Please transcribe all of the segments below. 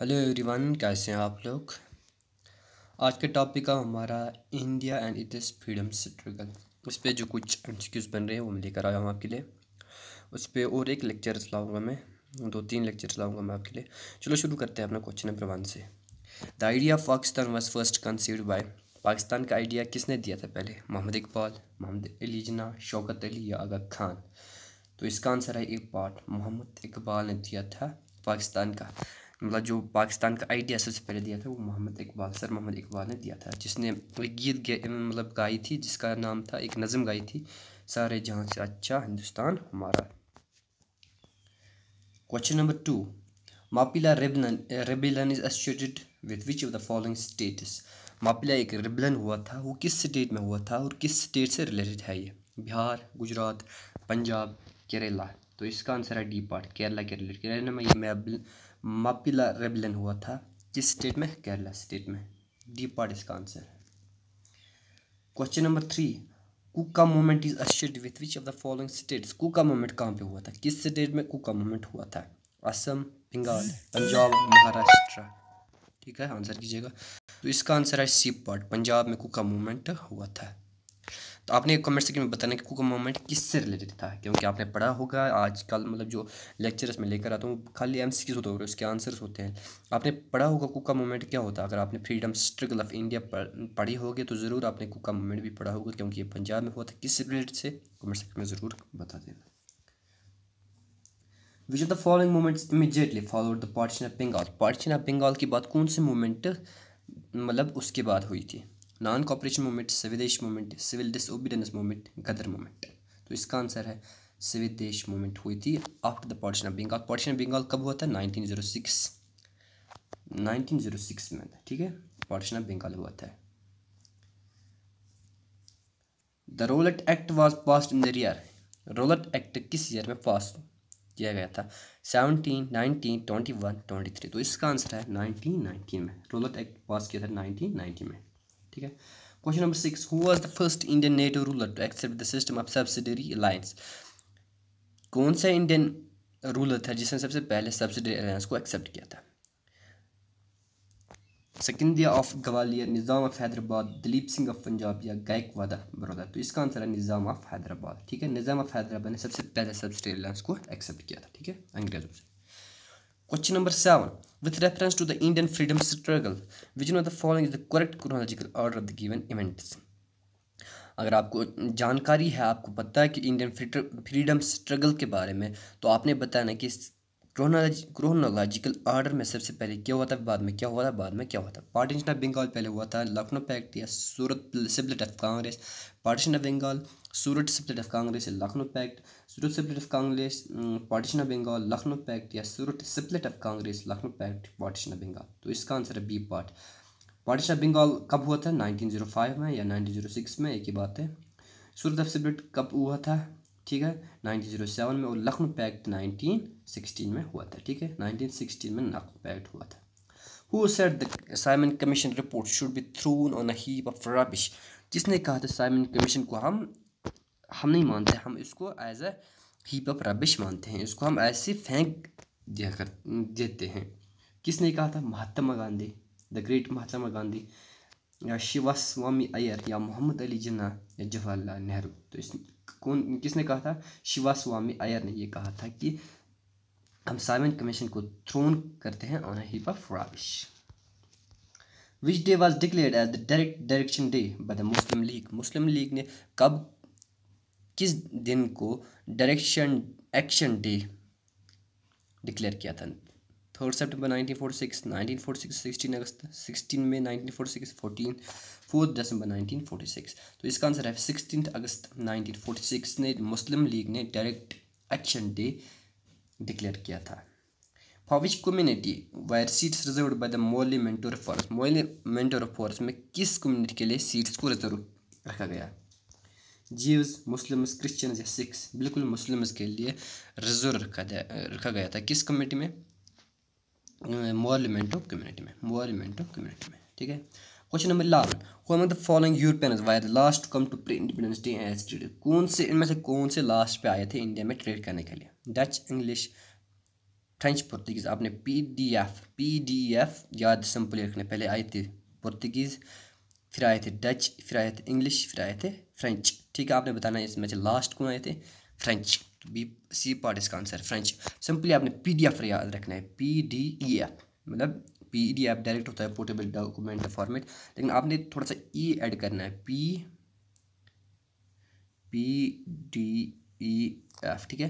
Hello everyone कैसे हैं आप लोग आज के टॉपिक का हमारा India and its freedom struggle उस पर जो कुछ एमसीक्यूज बन रहे हैं वो मैं लेकर आया हूँ आपके लिए उस पर और एक लेक्चर चलाऊँगा मैं दो तीन लेक्चर चलाऊँगा मैं आपके लिए चलो शुरू करते हैं अपना क्वेश्चन नंबर वन से the idea of Pakistan was first conceived by Pakistan का आइडिया किसने दिया था पहले मोहम्मद इकबाल मोहम्मद अली जना शौकत अली या आगा खान तो इसका आंसर है एक पार्ट मोहम्मद इकबाल ने दिया था पाकिस्तान का मतलब जो पाकिस्तान का आइडिया सबसे पहले दिया था वो मोहम्मद इकबाल सर मोहम्मद इकबाल ने दिया था जिसने एक गीत मतलब गाई थी जिसका नाम था एक नज़म गाई थी सारे जहाँ से अच्छा हिंदुस्तान हमारा question number two Mappila rebellion rebellion is associated with which of the following states Mappila एक रेबलन हुआ था वो किस स्टेट में हुआ था और किस स्टेट से रिलेटेड है ये बिहार गुजरात पंजाब केरला तो इसका आंसर है डी पार्ट केरला के रिलेटेड केरला में ये मापिला रेबलन हुआ था किस स्टेट में केरला स्टेट में डी पार्ट इसका आंसर है question number three Kuka movement is associate with which of the following states Kuka movement कहाँ पे हुआ था किस स्टेट में कुका मोमेंट हुआ था असम बंगाल पंजाब महाराष्ट्र ठीक है आंसर कीजिएगा तो इसका आंसर है सी पार्ट पंजाब में कुका मोमेंट हुआ था तो आपने कमेंट सेक्शन में बताना कि कुकर मूवमेंट किससे रिलेटेड था क्योंकि आपने पढ़ा होगा आजकल मतलब जो लेक्चर्स में लेकर आता हूँ खाली एम सी होते रहे उसके आंसर्स होते हैं आपने पढ़ा होगा कुक मोमेंट मूवमेंट क्या होता है अगर आपने फ्रीडम स्ट्रगल ऑफ इंडिया पढ़ी होगी तो ज़रूर आपने कुक मोमेंट मूवमेंट भी पढ़ा होगा क्योंकि ये पंजाब में हुआ था किस रिलेटेड से कमेंट सेक्शन में ज़रूर बता देना which of the following movements immediately followed the partition of Bengal partition of Bengal की बात कौन से मूवमेंट मतलब उसके बाद हुई थी non cooperation movement Swadeshi movement civil disobedience movement Ghadar movement तो इसका आंसर है स्विदेश मूवमेंट हुई थी after the partition of Bengal partition of Bengal कब हुआ था nineteen nineteen zero six zero six में ठीक है पॉडिशन ऑफ बंगाल हुआ था the Rowlatt Act was pass in the year Rowlatt Act किस ईयर में पास किया गया था seventeen nineteen twenty one twenty three तो इसका आंसर है नाइनटीन नाइनटीन में रोलट एक्ट पास किया था नाइनटीन नाइनटी में ठीक है question number six who was the first Indian native ruler to accept the system of subsidiary alliance कौन सा इंडियन रूलर था जिसने सबसे पहले सब्सिडरी अलायंस को एक्सेप्ट किया था Scindia of Gwalior Nizam of Hyderabad Dilip Singh of Punjab या गायकवादा बड़ौदा तो इसका आंसर है निज़ाम ऑफ हैदराबाद ठीक है निज़ाम ऑफ हैदराबाद ने सबसे पहले सब्सिडी अलायंस को एक्सेप्ट किया था ठीक है अंग्रेज़ों से question number seven with reference to the Indian freedom struggle. Which one of the following is the correct chronological order of the given events? अगर आपको जानकारी है आपको पता है कि इंडियन फ्रीडम स्ट्रगल के बारे में तो आपने बताया ना कि क्रोनोलॉजिकल ऑर्डर में सबसे पहले क्या हुआ था बाद में क्या हुआ था बाद में क्या हुआ था पार्टीशन ऑफ बंगाल पहले हुआ था लखनऊ पैक्ट या Surat split of Congress partition of Bengal Surat split of Congress या Lucknow pact Surat split of Congress partition of Bengal Lucknow pact या Surat split of Congress Lucknow pact partition of Bengal तो इसका आंसर है B part partition of Bengal कब हुआ था फाइव oh में या सिक्स oh में एक ही बात है सूरत ऑफ सिबलेट कब हुआ था ठीक है 1907 में और लखनऊ पैक्ट 1916 में हुआ था ठीक है 1916 में लखनऊ पैक्ट हुआ था who set the Simon Commission report should be thrown on heap of rubbish जिसने कहा था साइमन कमीशन को हम हम नहीं मानते हम इसको as a heap of rubbish मानते हैं इसको हम ऐसे फेंक दिया कर देते हैं किसने कहा था महात्मा गांधी द ग्रेट महात्मा गांधी या शिवा स्वामी अयर या मोहम्मद अली जिन्ना या जवाहरलाल नेहरू तो इस कौन किसने कहा था शिवा स्वामी अयर ने ये कहा था कि हम साइमन कमीशन को थ्रोन करते हैं on heap of rubbish which day was declare as the direct direction day by the Muslim League Muslim League ने कब किस दिन को डायरेक्शन एक्शन डे डिक्लेयर किया था third September nineteen forty six nineteen forty six sixteen August sixteen May nineteen forty six fourteen fourth December 1946 तो इसका answer है सिक्सटीन अगस्त 1946 ने मुस्लिम लीग ने डायरेक्ट एक्शन डे डिक्लेयर किया था for which community were seats reserved by the Morley Minto Reforms Morley Minto Reforms में किस community के लिए सीट्स को रिजर्व रखा गया जीव्स मुस्लिम्स क्रिश्चियंस या सिख्स बिल्कुल मुस्लिम्स के लिए रिजर्व रखा रखा गया था किस कम्युनिटी में मोरलीमेंटो कम्युनिटी में मोरलीमेंटो कम्युनिटी में ठीक है क्वेश्चन नंबर इलेवन कौन the following European were the last to come to pre-independence कौन से इनमें से कौन से लास्ट पे आए थे इंडिया में ट्रेड करने के लिए डच इंग्लिश फ्रेंच पुर्तगीज़ आपने P D F P D F याद सिंपली रखने पहले आए थे पुर्तगीज़ फिर आए थे डच फिर आए थे इंग्लिश फिर आए थे फ्रेंच ठीक है आपने बताना इसमें से लास्ट कौन आए थे फ्रेंच बी सी पार्ट इसका आंसर फ्रेंच सिंपली आपने पी डी एफ याद रखना है पी डी ई एफ मतलब पी एफ डायरेक्ट होता है पोर्टेबल डॉक्यूमेंट फॉर्मेट लेकिन आपने थोड़ा सा ई e ऐड करना है P P D E F ठीक है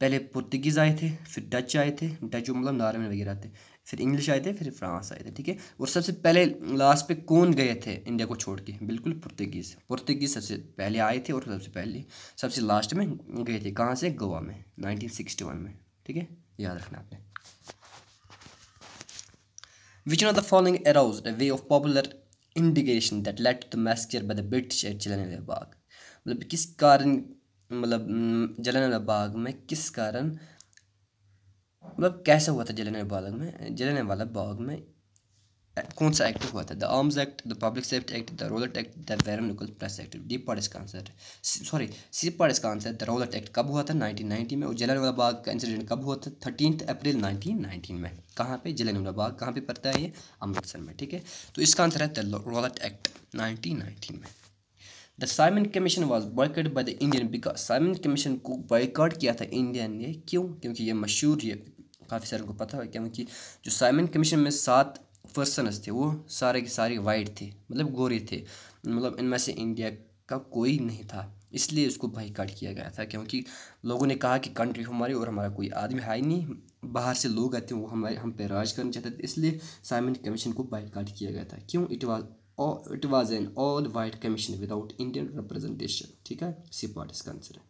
पहले पुर्तगीज़ आए थे फिर डच आए थे डच जो मतलब नॉर्वे वगैरह थे फिर इंग्लिश आए थे फिर फ्रांस आए थे ठीक है और सबसे पहले लास्ट पे कौन गए थे इंडिया को छोड़ के बिल्कुल पुर्तगीज़ पुर्तगीज़ सबसे पहले आए थे और सबसे पहले सबसे लास्ट में गए थे कहाँ से गोवा में वन में ठीक है याद रखना आपने Which one of the following aroused a way of popular इंडिगेशन that led to the massacre by the British at जलन बाग मतलब किस कारण मतलब जलन बाग में किस कारण मतलब कैसा हुआ था जलन बाग में जलन वाला बाग में कौन सा एक्ट हुआ था the Arms Act the Public Safety Act the Rowlatt Act the vernacular press Act D पॉडिस इसका आंसर सॉरी सी पार्ट का आंसर द रोलट एक्ट कब हुआ था 1990 में और जलियांवाला बाग का इंसिडेंट कब हुआ था थर्टीन अप्रैल 1919 में कहाँ पे जलियांवाला बाग कहाँ पे पड़ता है ये अमृतसर में ठीक है तो इसका आंसर है द रोलट एक्ट नाइनटीन में the Simon Commission was boycott by the Indian because Simon Commission को बॉयकॉट किया था इंडिया ने क्यों क्योंकि ये मशहूर ये काफ़ी सारे को पता है क्योंकि जो साइमन कमीशन में सात पर्सनस थे वो सारे के सारे वाइट थे मतलब गोरे थे मतलब इनमें से इंडिया का कोई नहीं था इसलिए उसको भाई काट किया गया था क्योंकि लोगों ने कहा कि कंट्री हमारी और हमारा कोई आदमी है ही नहीं बाहर से लोग आते हैं वो हमारे हम पे राज करना चाहते थे इसलिए साइमन कमीशन को काट किया गया था क्यों it was it was an all white commission without Indian representation ठीक है C part is consider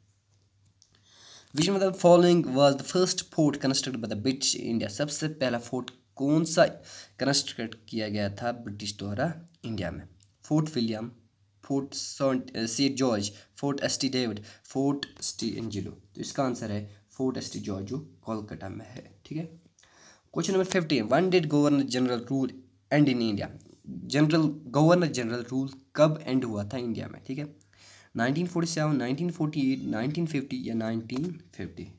which मतलब following was the first fort construct by the British India सबसे पहला फोर्ट कौन सा कंस्ट्रक्ट किया गया था ब्रिटिश द्वारा इंडिया में fort William fort saint George fort S T David fort T Angelo तो इसका आंसर है फोर्ट एस टी जॉर्ज जो कोलकाता में है ठीक है question number fifteen one did governor general rule end in India general governor general rule कब end हुआ था इंडिया में ठीक है नाइनटीन एट नाइनटीन फिफ्टी या फिफ्टी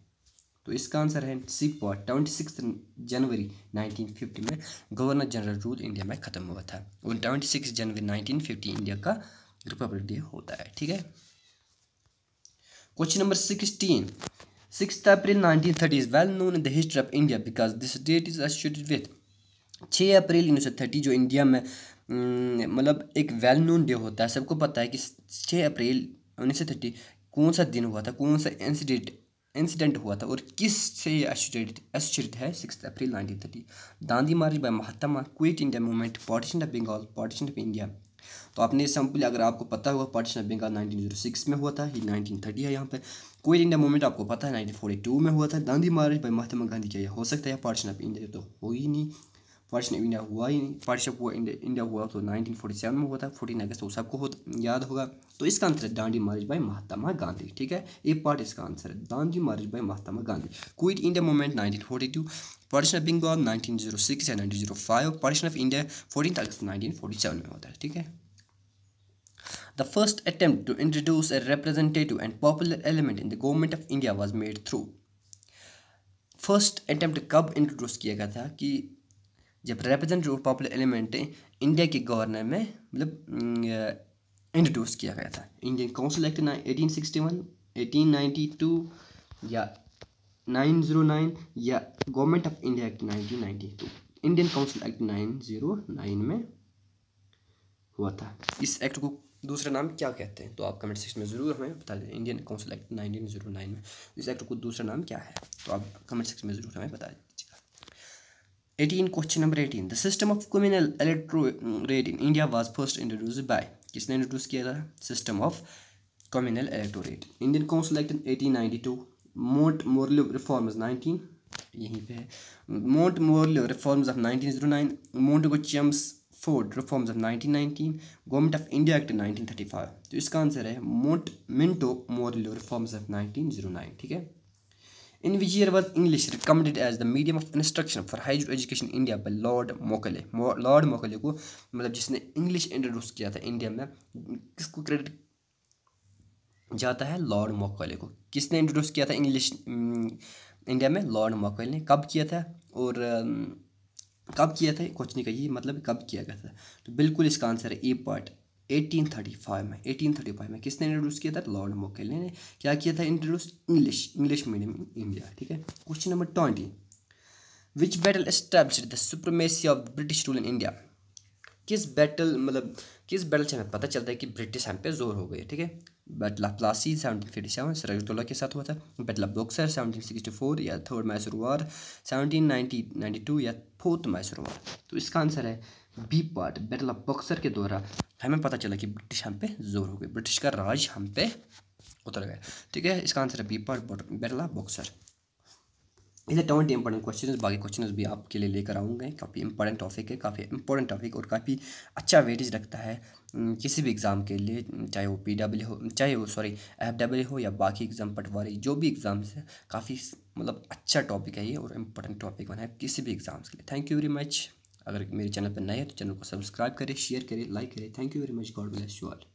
तो इसका आंसर है सिक्वा ट्वेंटी सिक्स जनवरी 1950 में गवर्नर जनरल रूल इंडिया में ख़त्म हुआ था और ट्वेंटी सिक्स जनवरी 1950 इंडिया का रिपब्लिक डे होता है ठीक है question number sixteen six April 1930 is well known in the history of India because this date is associated with छः अप्रैल उन्नीस सौ थर्टी जो इंडिया में मतलब एक वेल नोन डे होता है सबको पता है कि छः अप्रैल उन्नीस सौ थर्टी कौन सा दिन हुआ था कौन सा इंसिडेंट इंसिडेंट हुआ था और किस से ये एसोसिएटेड है six April nineteen thirty Dandi march by Mahatma quit India movement partition of Bengal partition of India तो आपने सैम्पल अगर आपको पता हुआ partition of Bengal nineteen zero six में हुआ था ये थर्टी है यहाँ पर क्विट इंडिया मूवमेंट आपको पता है फोर्टी टू में हुआ था दांधी मार्च बाय महात्मा गांधी क्या हो सकता है पार्टीशन ऑफ इंडिया तो हो ही नहीं फर्स्ट इंडिया हुआ ही नहीं फर्स्ट जब हुआ इंडिया हुआ तो नाइनटीन फोर्टी सेवन में हुआ था फोर्टीन अगस्त तो सबको याद होगा तो इसका आंसर है दांडी मार्च बाई महात्मा गांधी ठीक है ए पार्ट इसका आंसर है Dandi march by Mahatma Gandhi quit India movement nineteen forty two partition of Bengal nineteen zero six nineteen zero five partition of India fourteen August nineteen forty seven में होता है ठीक है the first attempt to introduce a representative and popular element in the government of India was made through first attempt कब introduce किया गया था कि जब रिप्रेजेंटेटिव पॉपुलर एलिमेंट इंडिया के गवर्नर में मतलब इंट्रोड्यूस किया गया था Indian council act eighteen sixty one eighteen ninety two या नाइन जीरो नाइन या government of India act nineteen ninety two Indian council act nine zero nine में हुआ था इस एक्ट को दूसरा नाम क्या कहते हैं तो आप कमेंट सेक्शन में ज़रूर हमें बता दें Indian council act nineteen zero nine में इस एक्ट को दूसरा नाम क्या है तो आप कमेंट सेक्शन में ज़रूर हमें बता दें 18 question number 18 the system of communal electorate mm, in india was first introduced by किसने इंट्रोड्यूस किया था system of communal electorate Indian council act 1892 Minto Morley reforms 19 यहीं पे है मोंट मोरलो रिफॉर्म्स ऑफ 1909 गो Chelmsford reforms of 1919 government of India act 1935 तो इसका answer है Minto Minto Morley reforms of 1909 ठीक है In which year was English recommended as the medium of instruction for higher education in India by Lord Macaulay? Lord Macaulay को मतलब जिसने English introduce किया था इंडिया में किसको क्रेडिट जाता है लॉर्ड मॉकले को किसने इंट्रोड्यूस किया था इंग्लिश इंडिया में लॉर्ड मॉकल ने कब किया था और कब किया था कुछ नहीं कहिए मतलब कब किया गया था तो बिल्कुल इसका आंसर है ए पार्ट 1835 में 1835 में किसने इंट्रोड्यूस किया था लॉर्ड मोकेले ने क्या किया था introduce English English medium in India ठीक है question number twenty which battle establish the supremacy of British rule in India किस बैटल मतलब किस बैटल से हमें पता चलता है कि ब्रिटिश हम पे जोर हो गए ठीक है battle of Plassey seventeen fifty seven Sirajuddaula के साथ हुआ था battle of Buxar seventeen sixty four या third Mysore war seventeen ninety ninety two या फोर्थ मैसूर वार तो इसका आंसर है B part battle of Buxar के द्वारा हमें पता चला कि ब्रिटिश हम पे जोर हो गए ब्रिटिश का राज हम पे उतर गया ठीक है इसका आंसर है B part battle of Buxar इधर ट्वेंटी इंपॉर्टेंट क्वेश्चन बाकी क्वेश्चन भी आपके लिए लेकर आऊँगे काफ़ी इंपॉर्टेंट टॉपिक है काफ़ी इंपॉर्टेंट टॉपिक और काफ़ी अच्छा वेटेज रखता है किसी भी एग्ज़ाम के लिए चाहे वो पी डब्ल्यू हो चाहे वो सॉरी एफ डब्ल्यू हो या बाकी एग्ज़ाम पटवारी जो भी एग्ज़ाम्स है काफ़ी मतलब अच्छा टॉपिक है ये और इम्पोर्टेंट टॉपिक बना है किसी भी एग्ज़ाम्स के लिए थैंक यू वेरी मच अगर मेरे चैनल पर नए हैं तो चैनल को सब्सक्राइब करें शेयर करें लाइक करें thank you very much God bless you all